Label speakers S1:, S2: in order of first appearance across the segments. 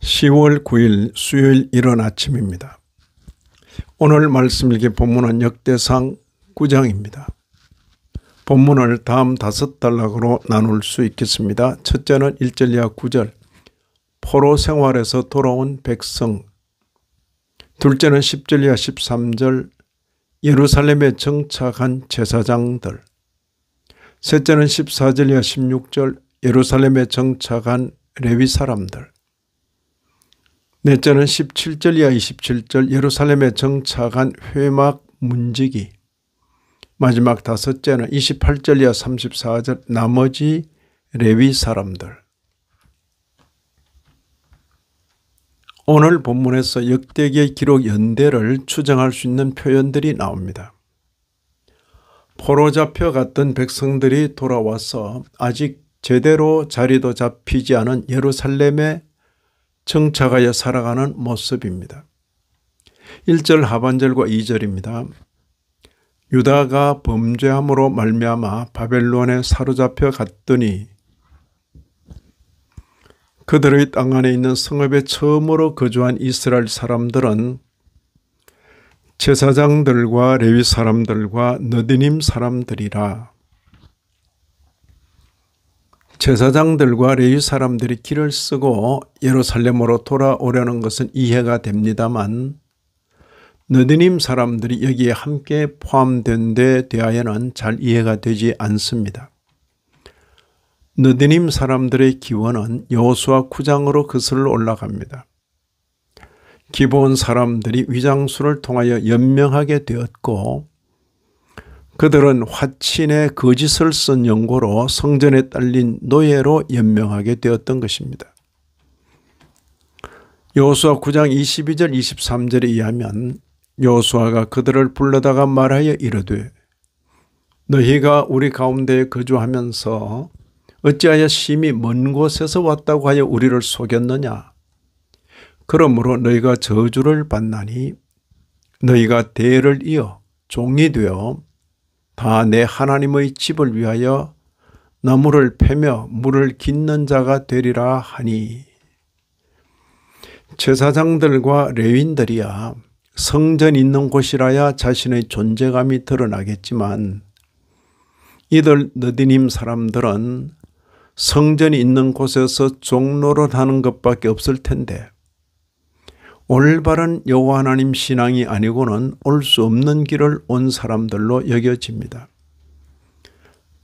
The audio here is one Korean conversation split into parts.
S1: 10월 9일 수요일 이른 아침입니다. 오늘 말씀 읽기 본문은 역대상 9장입니다. 본문을 다음 다섯 단락으로 나눌 수 있겠습니다. 첫째는 1절 이하 9절 포로 생활에서 돌아온 백성 둘째는 10절 이하 13절 예루살렘에 정착한 제사장들 셋째는 14절 이하 16절 예루살렘에 정착한 레위 사람들 넷째는 17절 이하 27절 예루살렘에 정착한 회막 문지기. 마지막 다섯째는 28절 이하 34절 나머지 레위 사람들. 오늘 본문에서 역대기의 기록 연대를 추정할 수 있는 표현들이 나옵니다. 포로 잡혀갔던 백성들이 돌아와서 아직 제대로 자리도 잡히지 않은 예루살렘에 정착하여 살아가는 모습입니다. 1절 하반절과 2절입니다. 유다가 범죄함으로 말미암아 바벨론에 사로잡혀 갔더니 그들의 땅 안에 있는 성읍에 처음으로 거주한 이스라엘 사람들은 제사장들과 레위 사람들과 너디님 사람들이라 제사장들과 레위 사람들이 길을 쓰고 예루살렘으로 돌아오려는 것은 이해가 됩니다만 느드님 사람들이 여기에 함께 포함된 데 대하여는 잘 이해가 되지 않습니다. 느드님 사람들의 기원은 여호수아 9장으로 그슬로 올라갑니다. 기본 사람들이 위장수를 통하여 연명하게 되었고 그들은 화친의 거짓을 쓴 연고로 성전에 딸린 노예로 연명하게 되었던 것입니다. 여수아 9장 22절 23절에 의하면 여수아가 그들을 불러다가 말하여 이르되 너희가 우리 가운데 거주하면서 어찌하여 심히 먼 곳에서 왔다고 하여 우리를 속였느냐 그러므로 너희가 저주를 받나니 너희가 대를 이어 종이 되어 다내 하나님의 집을 위하여 나무를 패며 물을 깃는 자가 되리라 하니 제사장들과 레윈들이야 성전 있는 곳이라야 자신의 존재감이 드러나겠지만 이들 느디님 사람들은 성전 있는 곳에서 종로를 하는 것밖에 없을 텐데 올바른 여호와 하나님 신앙이 아니고는 올 수 없는 길을 온 사람들로 여겨집니다.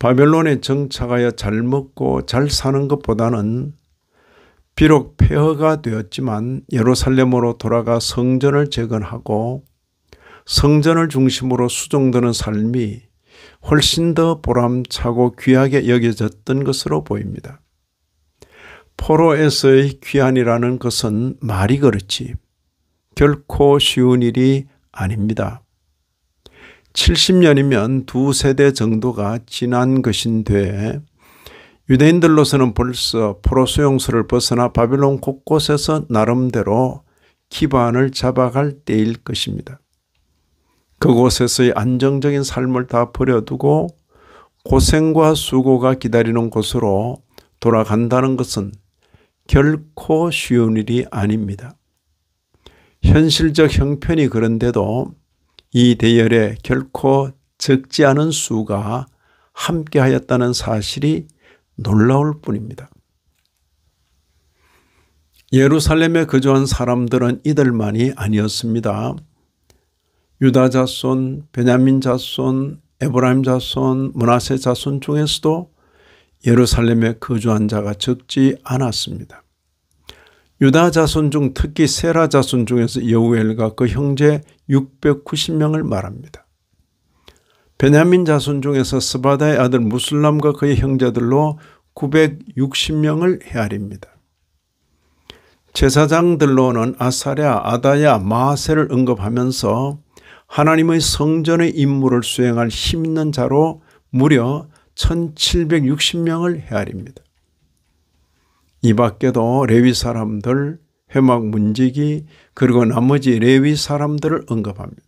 S1: 바벨론에 정착하여 잘 먹고 잘 사는 것보다는 비록 폐허가 되었지만 예루살렘으로 돌아가 성전을 재건하고 성전을 중심으로 수종되는 삶이 훨씬 더 보람차고 귀하게 여겨졌던 것으로 보입니다. 포로에서의 귀환이라는 것은 말이 그렇지 결코 쉬운 일이 아닙니다. 70년이면 두 세대 정도가 지난 것인데 유대인들로서는 벌써 포로수용소를 벗어나 바빌론 곳곳에서 나름대로 기반을 잡아갈 때일 것입니다. 그곳에서의 안정적인 삶을 다 버려두고 고생과 수고가 기다리는 곳으로 돌아간다는 것은 결코 쉬운 일이 아닙니다. 현실적 형편이 그런데도 이 대열에 결코 적지 않은 수가 함께하였다는 사실이 놀라울 뿐입니다. 예루살렘에 거주한 사람들은 이들만이 아니었습니다. 유다 자손, 베냐민 자손, 에브라임 자손, 문하세 자손 중에서도 예루살렘에 거주한 자가 적지 않았습니다. 유다 자손 중 특히 세라 자손 중에서 여우엘과 그 형제 690명을 말합니다. 베냐민 자손 중에서 스바다의 아들 무슬람과 그의 형제들로 960명을 헤아립니다. 제사장들로는 아사랴, 아다야, 마세를 언급하면서 하나님의 성전의 임무를 수행할 힘있는 자로 무려 1760명을 헤아립니다. 이 밖에도 레위 사람들, 회막 문지기, 그리고 나머지 레위 사람들을 언급합니다.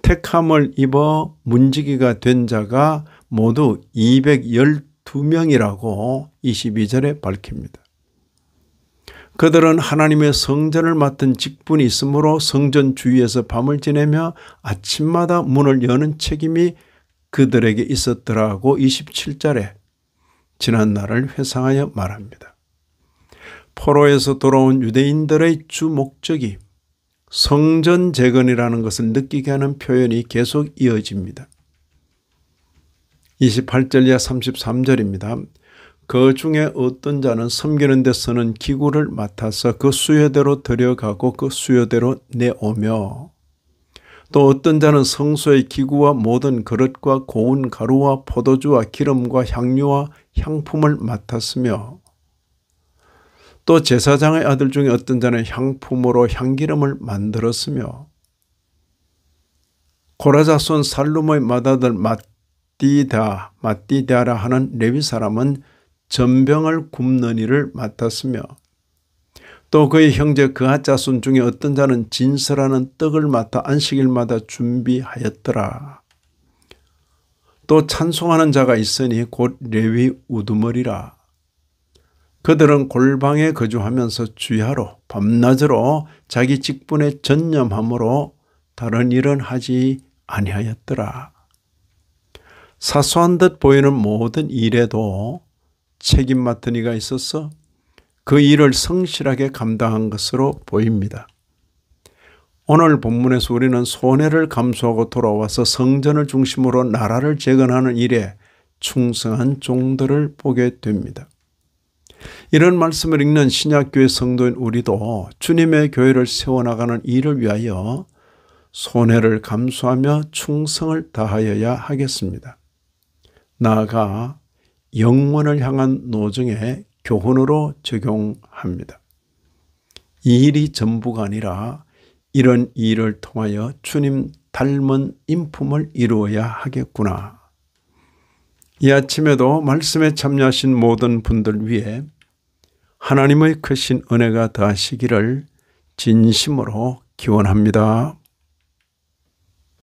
S1: 택함을 입어 문지기가 된 자가 모두 212명이라고 22절에 밝힙니다. 그들은 하나님의 성전을 맡은 직분이 있으므로 성전 주위에서 밤을 지내며 아침마다 문을 여는 책임이 그들에게 있었더라고 27절에 지난 날을 회상하여 말합니다. 포로에서 돌아온 유대인들의 주 목적이 성전 재건이라는 것을 느끼게 하는 표현이 계속 이어집니다. 28절 이하 33절입니다. 그 중에 어떤 자는 섬기는 데 쓰는 기구를 맡아서 그 수요대로 들여가고 그 수요대로 내오며 또 어떤 자는 성소의 기구와 모든 그릇과 고운 가루와 포도주와 기름과 향유와 향품을 맡았으며 또 제사장의 아들 중에 어떤 자는 향품으로 향기름을 만들었으며 고라자손 살룸의 맏아들 마띠다 마띠다라 하는 레위 사람은 전병을 굽는 일을 맡았으며 또 그의 형제 그하자손 중에 어떤 자는 진서라는 떡을 맡아 안식일마다 준비하였더라. 또 찬송하는 자가 있으니 곧 레위 우두머리라. 그들은 골방에 거주하면서 주야로 밤낮으로 자기 직분에 전념함으로 다른 일은 하지 아니하였더라. 사소한 듯 보이는 모든 일에도 책임 맡은 이가 있어서 그 일을 성실하게 감당한 것으로 보입니다. 오늘 본문에서 우리는 손해를 감수하고 돌아와서 성전을 중심으로 나라를 재건하는 일에 충성한 종들을 보게 됩니다. 이런 말씀을 읽는 신약교회 성도인 우리도 주님의 교회를 세워나가는 일을 위하여 손해를 감수하며 충성을 다하여야 하겠습니다. 나아가 영원을 향한 노정의 교훈으로 적용합니다. 이 일이 전부가 아니라 이런 일을 통하여 주님 닮은 인품을 이루어야 하겠구나. 이 아침에도 말씀에 참여하신 모든 분들 위해 하나님의 크신 은혜가 더하시기를 진심으로 기원합니다.